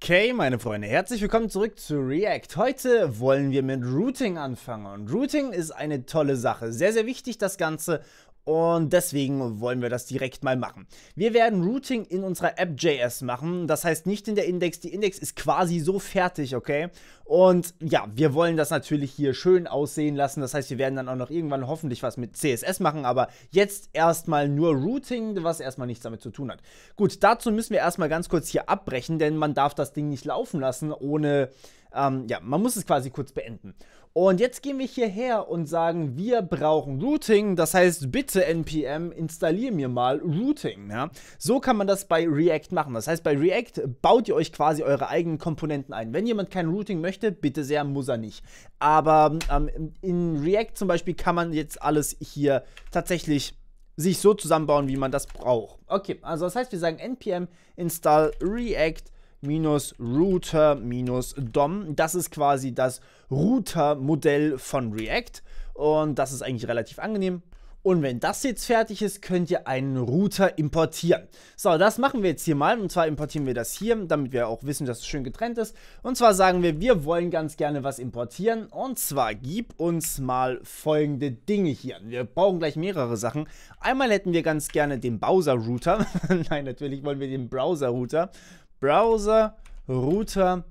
Okay, meine Freunde, herzlich willkommen zurück zu React. Heute wollen wir mit Routing anfangen und Routing ist eine tolle Sache. Sehr, sehr wichtig das Ganze und deswegen wollen wir das direkt mal machen. Wir werden Routing in unserer App.js machen. Das heißt nicht in der Index. Die Index ist quasi so fertig, okay? Und ja, wir wollen das natürlich hier schön aussehen lassen. Das heißt, wir werden dann auch noch irgendwann hoffentlich was mit CSS machen. Aber jetzt erstmal nur Routing, was erstmal nichts damit zu tun hat. Gut, dazu müssen wir erstmal ganz kurz hier abbrechen, denn man darf das Ding nicht laufen lassen ohne... Ähm, ja, man muss es quasi kurz beenden. Und jetzt gehen wir hierher und sagen, wir brauchen Routing. Das heißt, bitte NPM, installier mir mal Routing. Ja? So kann man das bei React machen. Das heißt, bei React baut ihr euch quasi eure eigenen Komponenten ein. Wenn jemand kein Routing möchte, bitte sehr, muss er nicht. Aber ähm, in React zum Beispiel kann man jetzt alles hier tatsächlich sich so zusammenbauen, wie man das braucht. Okay, also das heißt, wir sagen npm install react minus router minus DOM. Das ist quasi das Router-Modell von React. Und das ist eigentlich relativ angenehm. Und wenn das jetzt fertig ist, könnt ihr einen Router importieren. So, das machen wir jetzt hier mal. Und zwar importieren wir das hier, damit wir auch wissen, dass es schön getrennt ist. Und zwar sagen wir, wir wollen ganz gerne was importieren. Und zwar gib uns mal folgende Dinge hier. Wir brauchen gleich mehrere Sachen. Einmal hätten wir ganz gerne den Browser-Router. Nein, natürlich wollen wir den Browser-Router. Browser-Router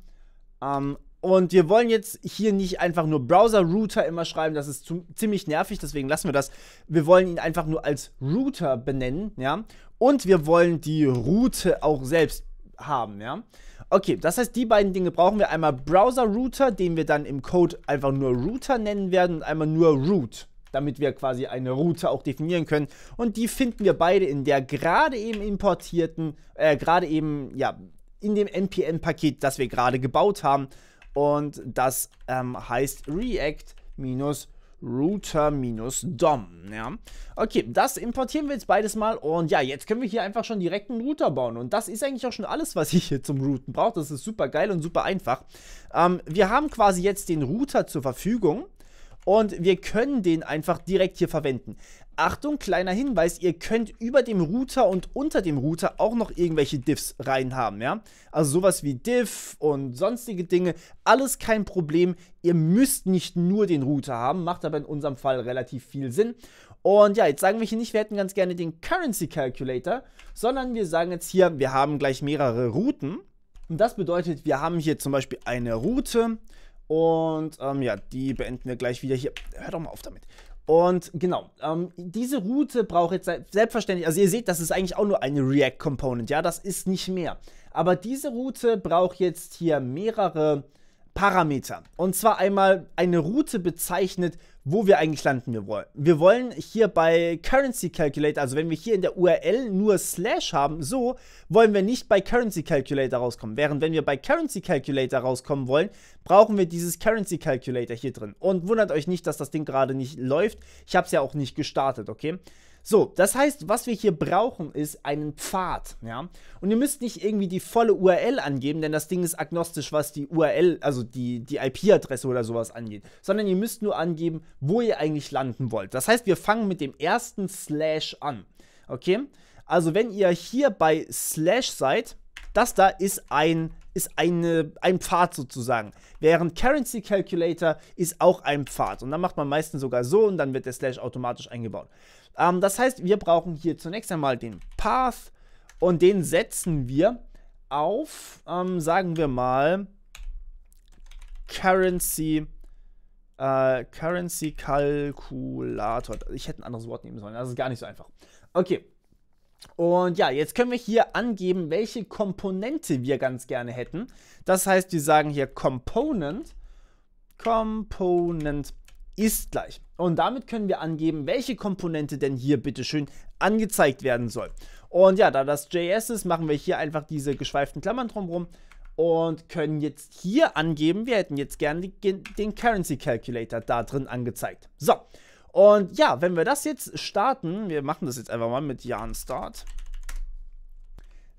ähm, und wir wollen jetzt hier nicht einfach nur Browser-Router immer schreiben, das ist zu, ziemlich nervig, deswegen lassen wir das. Wir wollen ihn einfach nur als Router benennen, ja. Und wir wollen die Route auch selbst haben, ja. Okay, das heißt, die beiden Dinge brauchen wir. Einmal Browser-Router, den wir dann im Code einfach nur Router nennen werden und einmal nur Root, damit wir quasi eine Route auch definieren können. Und die finden wir beide in der gerade eben importierten, äh, gerade eben, ja, in dem NPM-Paket, das wir gerade gebaut haben und das ähm, heißt React Router DOM. Ja? Okay, das importieren wir jetzt beides mal und ja, jetzt können wir hier einfach schon direkt einen Router bauen und das ist eigentlich auch schon alles, was ich hier zum Routen brauche. Das ist super geil und super einfach. Ähm, wir haben quasi jetzt den Router zur Verfügung und wir können den einfach direkt hier verwenden. Achtung, kleiner Hinweis, ihr könnt über dem Router und unter dem Router auch noch irgendwelche Diffs reinhaben, ja? Also sowas wie Diff und sonstige Dinge, alles kein Problem. Ihr müsst nicht nur den Router haben, macht aber in unserem Fall relativ viel Sinn. Und ja, jetzt sagen wir hier nicht, wir hätten ganz gerne den Currency Calculator, sondern wir sagen jetzt hier, wir haben gleich mehrere Routen. Und das bedeutet, wir haben hier zum Beispiel eine Route, und ähm, ja, die beenden wir gleich wieder hier. Hör doch mal auf damit. Und genau, ähm, diese Route braucht jetzt selbstverständlich, also ihr seht, das ist eigentlich auch nur eine React-Component, ja, das ist nicht mehr. Aber diese Route braucht jetzt hier mehrere Parameter. Und zwar einmal eine Route bezeichnet, wo wir eigentlich landen wir wollen. Wir wollen hier bei Currency Calculator, also wenn wir hier in der URL nur Slash haben, so wollen wir nicht bei Currency Calculator rauskommen. Während wenn wir bei Currency Calculator rauskommen wollen, brauchen wir dieses Currency Calculator hier drin. Und wundert euch nicht, dass das Ding gerade nicht läuft. Ich habe es ja auch nicht gestartet, okay? So, das heißt, was wir hier brauchen, ist einen Pfad, ja. Und ihr müsst nicht irgendwie die volle URL angeben, denn das Ding ist agnostisch, was die URL, also die, die IP-Adresse oder sowas angeht, sondern ihr müsst nur angeben, wo ihr eigentlich landen wollt. Das heißt, wir fangen mit dem ersten Slash an, okay? Also, wenn ihr hier bei Slash seid, das da ist ein ist eine, ein Pfad sozusagen. Während Currency Calculator ist auch ein Pfad. Und dann macht man meistens sogar so und dann wird der Slash automatisch eingebaut. Ähm, das heißt, wir brauchen hier zunächst einmal den Path und den setzen wir auf, ähm, sagen wir mal, Currency, äh, Currency Calculator. Ich hätte ein anderes Wort nehmen sollen. Das ist gar nicht so einfach. Okay, und ja, jetzt können wir hier angeben, welche Komponente wir ganz gerne hätten. Das heißt, wir sagen hier Component. Component ist gleich. Und damit können wir angeben, welche Komponente denn hier bitteschön angezeigt werden soll. Und ja, da das JS ist, machen wir hier einfach diese geschweiften Klammern drumherum und können jetzt hier angeben, wir hätten jetzt gerne den Currency Calculator da drin angezeigt. So, und ja, wenn wir das jetzt starten, wir machen das jetzt einfach mal mit Jan Start,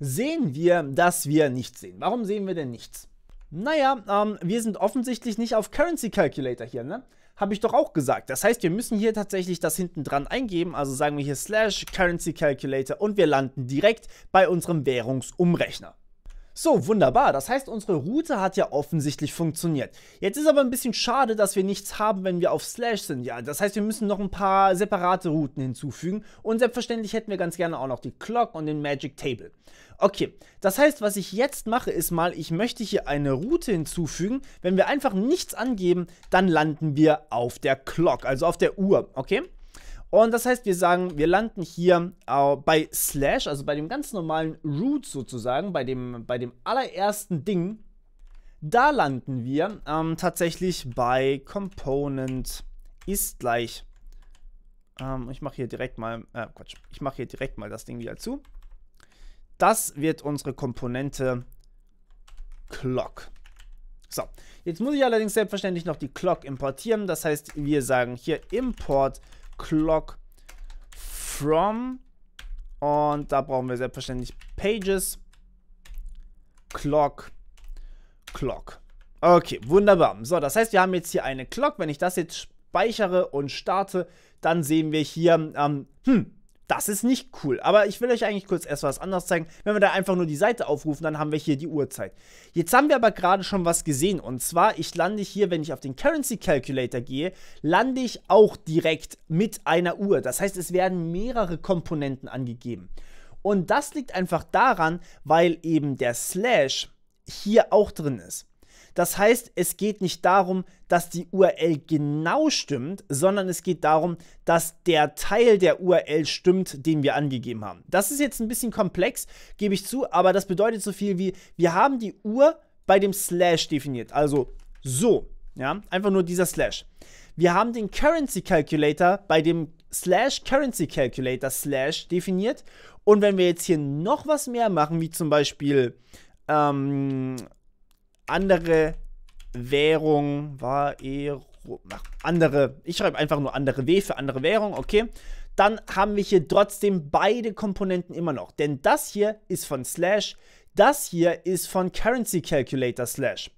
sehen wir, dass wir nichts sehen. Warum sehen wir denn nichts? Naja, ähm, wir sind offensichtlich nicht auf Currency Calculator hier, ne? Habe ich doch auch gesagt. Das heißt, wir müssen hier tatsächlich das hinten dran eingeben. Also sagen wir hier slash Currency Calculator und wir landen direkt bei unserem Währungsumrechner. So, wunderbar. Das heißt, unsere Route hat ja offensichtlich funktioniert. Jetzt ist aber ein bisschen schade, dass wir nichts haben, wenn wir auf Slash sind. Ja, das heißt, wir müssen noch ein paar separate Routen hinzufügen. Und selbstverständlich hätten wir ganz gerne auch noch die Clock und den Magic Table. Okay, das heißt, was ich jetzt mache, ist mal, ich möchte hier eine Route hinzufügen. Wenn wir einfach nichts angeben, dann landen wir auf der Clock, also auf der Uhr, okay? Und das heißt, wir sagen, wir landen hier äh, bei Slash, also bei dem ganz normalen Root sozusagen, bei dem, bei dem allerersten Ding. Da landen wir ähm, tatsächlich bei Component ist gleich. Ähm, ich mache hier direkt mal, äh, Quatsch, ich mache hier direkt mal das Ding wieder zu. Das wird unsere Komponente Clock. So, jetzt muss ich allerdings selbstverständlich noch die Clock importieren. Das heißt, wir sagen hier import Clock from. Und da brauchen wir selbstverständlich Pages. Clock. Clock. Okay, wunderbar. So, das heißt, wir haben jetzt hier eine Clock. Wenn ich das jetzt speichere und starte, dann sehen wir hier, ähm, hm, das ist nicht cool, aber ich will euch eigentlich kurz erst was anderes zeigen. Wenn wir da einfach nur die Seite aufrufen, dann haben wir hier die Uhrzeit. Jetzt haben wir aber gerade schon was gesehen und zwar, ich lande hier, wenn ich auf den Currency Calculator gehe, lande ich auch direkt mit einer Uhr. Das heißt, es werden mehrere Komponenten angegeben. Und das liegt einfach daran, weil eben der Slash hier auch drin ist. Das heißt, es geht nicht darum, dass die URL genau stimmt, sondern es geht darum, dass der Teil der URL stimmt, den wir angegeben haben. Das ist jetzt ein bisschen komplex, gebe ich zu, aber das bedeutet so viel wie, wir haben die Uhr bei dem Slash definiert. Also so, ja, einfach nur dieser Slash. Wir haben den Currency Calculator bei dem slash Currency Calculator slash definiert. Und wenn wir jetzt hier noch was mehr machen, wie zum Beispiel ähm, andere Währung, Währung, eh ach, andere, ich schreibe einfach nur andere W für andere Währung, okay. Dann haben wir hier trotzdem beide Komponenten immer noch, denn das hier ist von Slash, das hier ist von Currency Calculator Slash.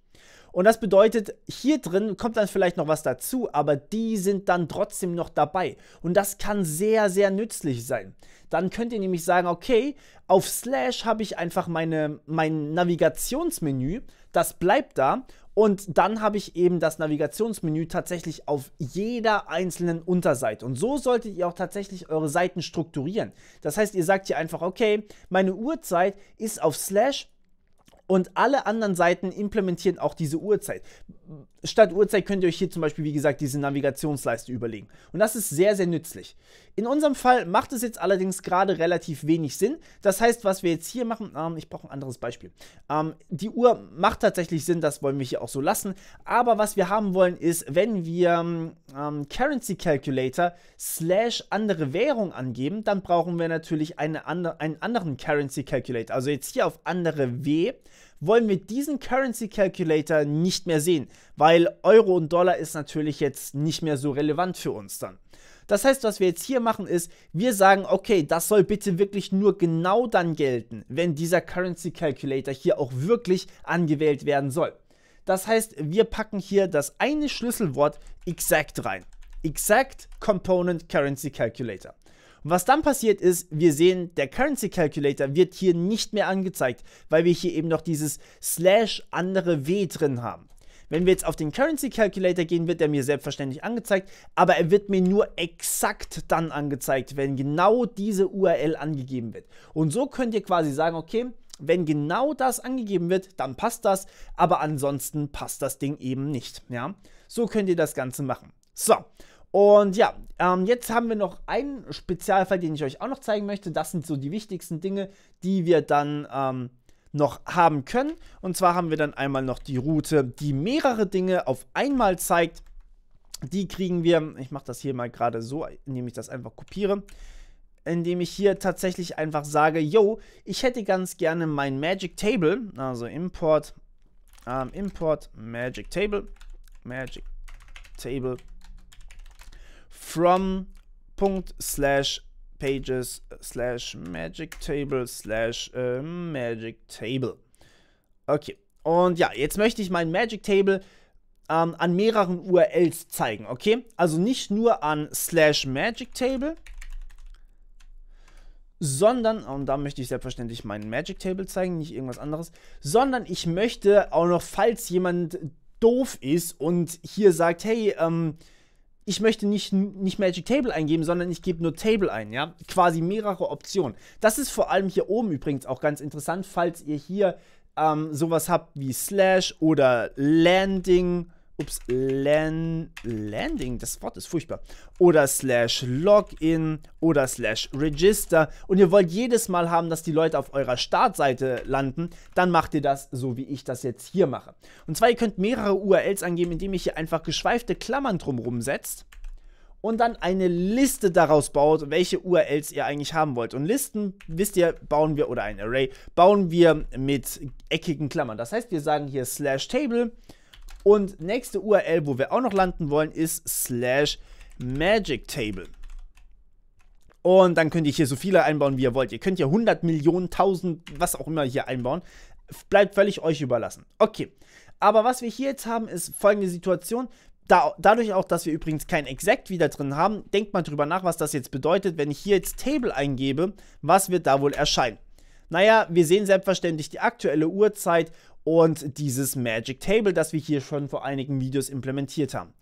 Und das bedeutet, hier drin kommt dann vielleicht noch was dazu, aber die sind dann trotzdem noch dabei. Und das kann sehr, sehr nützlich sein. Dann könnt ihr nämlich sagen, okay, auf Slash habe ich einfach meine, mein Navigationsmenü. Das bleibt da und dann habe ich eben das Navigationsmenü tatsächlich auf jeder einzelnen Unterseite. Und so solltet ihr auch tatsächlich eure Seiten strukturieren. Das heißt, ihr sagt hier einfach, okay, meine Uhrzeit ist auf Slash und alle anderen Seiten implementieren auch diese Uhrzeit. Statt Uhrzeit könnt ihr euch hier zum Beispiel, wie gesagt, diese Navigationsleiste überlegen. Und das ist sehr, sehr nützlich. In unserem Fall macht es jetzt allerdings gerade relativ wenig Sinn. Das heißt, was wir jetzt hier machen, ähm, ich brauche ein anderes Beispiel. Ähm, die Uhr macht tatsächlich Sinn, das wollen wir hier auch so lassen. Aber was wir haben wollen ist, wenn wir ähm, Currency Calculator slash andere Währung angeben, dann brauchen wir natürlich eine andre, einen anderen Currency Calculator. Also jetzt hier auf andere W wollen wir diesen Currency Calculator nicht mehr sehen, weil Euro und Dollar ist natürlich jetzt nicht mehr so relevant für uns dann. Das heißt, was wir jetzt hier machen ist, wir sagen, okay, das soll bitte wirklich nur genau dann gelten, wenn dieser Currency Calculator hier auch wirklich angewählt werden soll. Das heißt, wir packen hier das eine Schlüsselwort exact rein. Exact Component Currency Calculator. Und was dann passiert ist, wir sehen, der Currency Calculator wird hier nicht mehr angezeigt, weil wir hier eben noch dieses slash andere W drin haben. Wenn wir jetzt auf den Currency Calculator gehen, wird er mir selbstverständlich angezeigt, aber er wird mir nur exakt dann angezeigt, wenn genau diese URL angegeben wird. Und so könnt ihr quasi sagen, okay, wenn genau das angegeben wird, dann passt das, aber ansonsten passt das Ding eben nicht, ja? So könnt ihr das Ganze machen. So, und ja, ähm, jetzt haben wir noch einen Spezialfall, den ich euch auch noch zeigen möchte. Das sind so die wichtigsten Dinge, die wir dann ähm, noch haben können. Und zwar haben wir dann einmal noch die Route, die mehrere Dinge auf einmal zeigt. Die kriegen wir, ich mache das hier mal gerade so, indem ich das einfach kopiere, indem ich hier tatsächlich einfach sage, yo, ich hätte ganz gerne mein Magic Table, also Import, ähm, Import Magic Table, Magic Table from Punkt slash pages slash magic table slash äh, magic table. Okay, und ja, jetzt möchte ich mein Magic Table ähm, an mehreren URLs zeigen, okay? Also nicht nur an slash magic table, sondern, und da möchte ich selbstverständlich mein Magic Table zeigen, nicht irgendwas anderes, sondern ich möchte auch noch, falls jemand doof ist und hier sagt, hey, ähm, ich möchte nicht, nicht Magic Table eingeben, sondern ich gebe nur Table ein, ja? Quasi mehrere Optionen. Das ist vor allem hier oben übrigens auch ganz interessant, falls ihr hier ähm, sowas habt wie Slash oder Landing ups, Lan Landing, das Wort ist furchtbar, oder slash Login oder slash Register und ihr wollt jedes Mal haben, dass die Leute auf eurer Startseite landen, dann macht ihr das so, wie ich das jetzt hier mache. Und zwar, ihr könnt mehrere URLs angeben, indem ihr hier einfach geschweifte Klammern drumherum setzt und dann eine Liste daraus baut, welche URLs ihr eigentlich haben wollt. Und Listen, wisst ihr, bauen wir, oder ein Array, bauen wir mit eckigen Klammern. Das heißt, wir sagen hier slash table, und nächste URL, wo wir auch noch landen wollen, ist slash magic table. Und dann könnt ihr hier so viele einbauen, wie ihr wollt. Ihr könnt hier 100 Millionen, 1000, was auch immer hier einbauen. Bleibt völlig euch überlassen. Okay. Aber was wir hier jetzt haben, ist folgende Situation. Da, dadurch auch, dass wir übrigens kein Exact wieder drin haben, denkt mal drüber nach, was das jetzt bedeutet, wenn ich hier jetzt Table eingebe, was wird da wohl erscheinen. Naja, wir sehen selbstverständlich die aktuelle Uhrzeit und dieses Magic Table, das wir hier schon vor einigen Videos implementiert haben.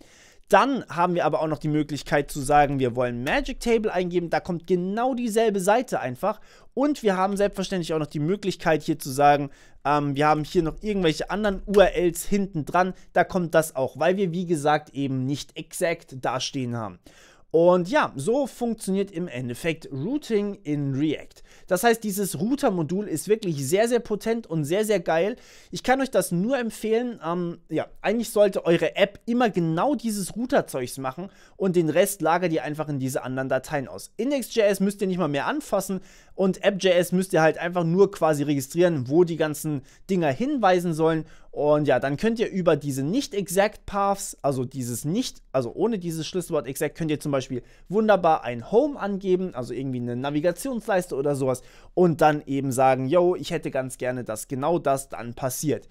Dann haben wir aber auch noch die Möglichkeit zu sagen, wir wollen Magic Table eingeben, da kommt genau dieselbe Seite einfach. Und wir haben selbstverständlich auch noch die Möglichkeit hier zu sagen, ähm, wir haben hier noch irgendwelche anderen URLs hinten dran, da kommt das auch, weil wir wie gesagt eben nicht exakt dastehen haben. Und ja, so funktioniert im Endeffekt Routing in React. Das heißt, dieses Router-Modul ist wirklich sehr, sehr potent und sehr, sehr geil. Ich kann euch das nur empfehlen. Ähm, ja, eigentlich sollte eure App immer genau dieses Router-Zeugs machen und den Rest lagert ihr einfach in diese anderen Dateien aus. Index.js müsst ihr nicht mal mehr anfassen und App.js müsst ihr halt einfach nur quasi registrieren, wo die ganzen Dinger hinweisen sollen und ja, dann könnt ihr über diese Nicht-Exact-Paths, also dieses nicht, also ohne dieses Schlüsselwort Exact, könnt ihr zum Beispiel wunderbar ein Home angeben, also irgendwie eine Navigationsleiste oder sowas, und dann eben sagen, yo, ich hätte ganz gerne, dass genau das dann passiert.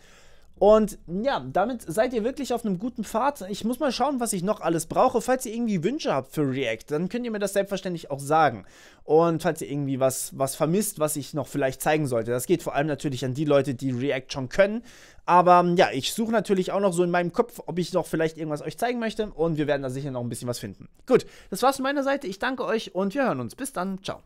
Und ja, damit seid ihr wirklich auf einem guten Pfad. Ich muss mal schauen, was ich noch alles brauche. Falls ihr irgendwie Wünsche habt für React, dann könnt ihr mir das selbstverständlich auch sagen. Und falls ihr irgendwie was, was vermisst, was ich noch vielleicht zeigen sollte. Das geht vor allem natürlich an die Leute, die React schon können. Aber ja, ich suche natürlich auch noch so in meinem Kopf, ob ich noch vielleicht irgendwas euch zeigen möchte. Und wir werden da sicher noch ein bisschen was finden. Gut, das war's von meiner Seite. Ich danke euch und wir hören uns. Bis dann. Ciao.